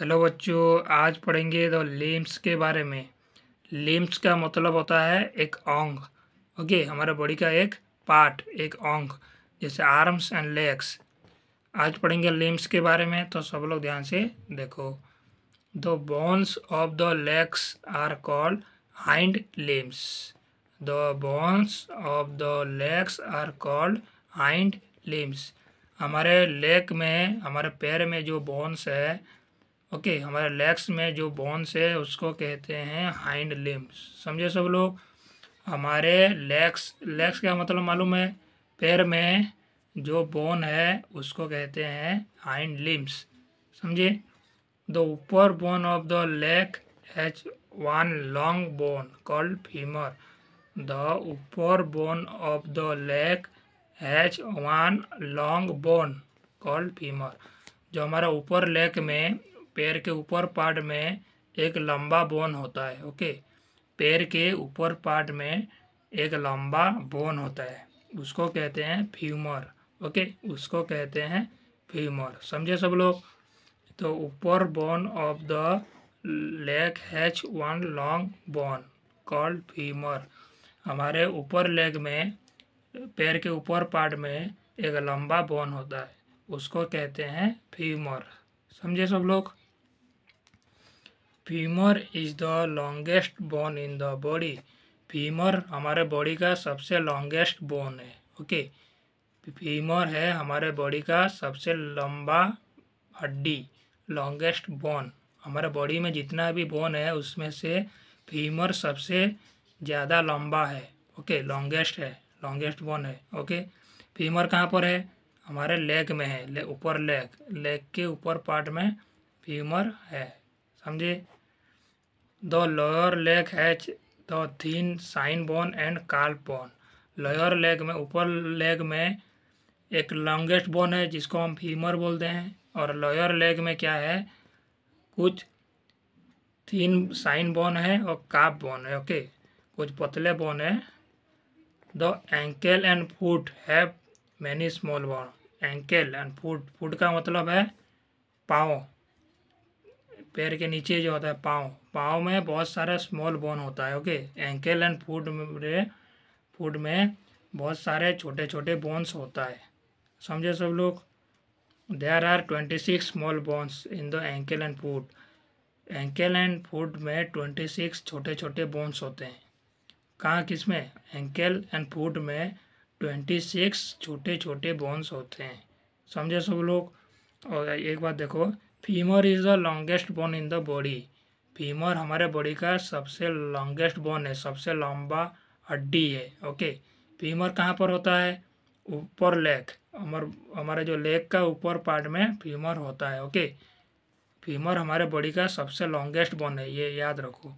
hello बच्चों आज पढ़ेंगे द लिम्स के बारे में लिम्स का मतलब होता है एक ऑंग ओके हमारे बॉडी का एक पार्ट एक ऑंग जैसे आर्म्स एंड लेग्स आज पढ़ेंगे लिम्स के बारे में तो सब लोग ध्यान से देखो the bones of the legs are called hind limbs the bones of the legs are called hind limbs हमारे लेग में हमारे पैर में जो बोन्स है ओके हमारे लेग्स में जो बोन्स है उसको कहते हैं हाइंड लिम्स समझे सब लोग हमारे लेग्स लेग्स का मतलब मालूम है पैर में जो बोन है उसको कहते हैं हाइंड लिम्स समझे द ऊपर bone of the leg has one long bone called femur the ऊपर bone of the leg has one long bone called femur जो हमारा ऊपर लेग में पैर के ऊपर पार्ट में एक लंबा बोन होता है ओके पैर के ऊपर पार्ट में एक लंबा बोन होता है उसको कहते हैं फ्यूमर ओके उसको कहते हैं फ्यूमर समझे सब लोग तो ऊपर bone of the leg has one long bone called femur हमारे ऊपर लेग में पैर के ऊपर पार्ट में एक लंबा बोन होता है उसको कहते हैं फ्यूमर समझे सब लोग femur is the longest bone in the body femur हमारे बॉडी का सबसे लॉन्गेस्ट बोन है ओके फीमर है हमारे बॉडी का सबसे लंबा हड्डी लॉन्गेस्ट बोन हमारे बॉडी में जितना भी बोन है उसमें से फीमर सबसे ज़्यादा लंबा है ओके लॉन्गेस्ट है लॉन्गेस्ट बोन है ओके फीमर कहाँ पर है हमारे लेग में है ले, ऊपर लेग लेग के ऊपर पार्ट में फीमर है समझे the lower leg has the thin shin bone and calf bone lower leg में ऊपर लेग में एक लॉन्गेस्ट बोन है जिसको हम फीमर बोलते हैं और लोअर लेग में क्या है कुछ थीन साइन बोन है और काप बोन है ओके कुछ पतले बोन है the ankle and foot have many small bone ankle and foot foot का मतलब है पाओ पैर के नीचे जो होता है पाँव पाँव में बहुत सारा स्मॉल बोन होता है ओके एंकल एंड फुट में फुट में बहुत सारे छोटे छोटे बोन्स होता है समझे सब लोग there are twenty six small bones in the ankle and foot ankle and foot में ट्वेंटी सिक्स छोटे छोटे बोन्स होते हैं कहाँ किस में एंकल एंड फुट में ट्वेंटी सिक्स छोटे छोटे बोन्स होते हैं समझे सब लोग और एक बात देखो femur is the longest bone in the body femur हमारे बॉडी का सबसे लॉन्गेस्ट बोन है सबसे लंबा हड्डी है ओके फीमर कहाँ पर होता है ऊपर लेग हमार हमारे जो लेग का ऊपर पार्ट में फीमर होता है ओके फीमर हमारे बॉडी का सबसे लॉन्गेस्ट बोन है ये याद रखो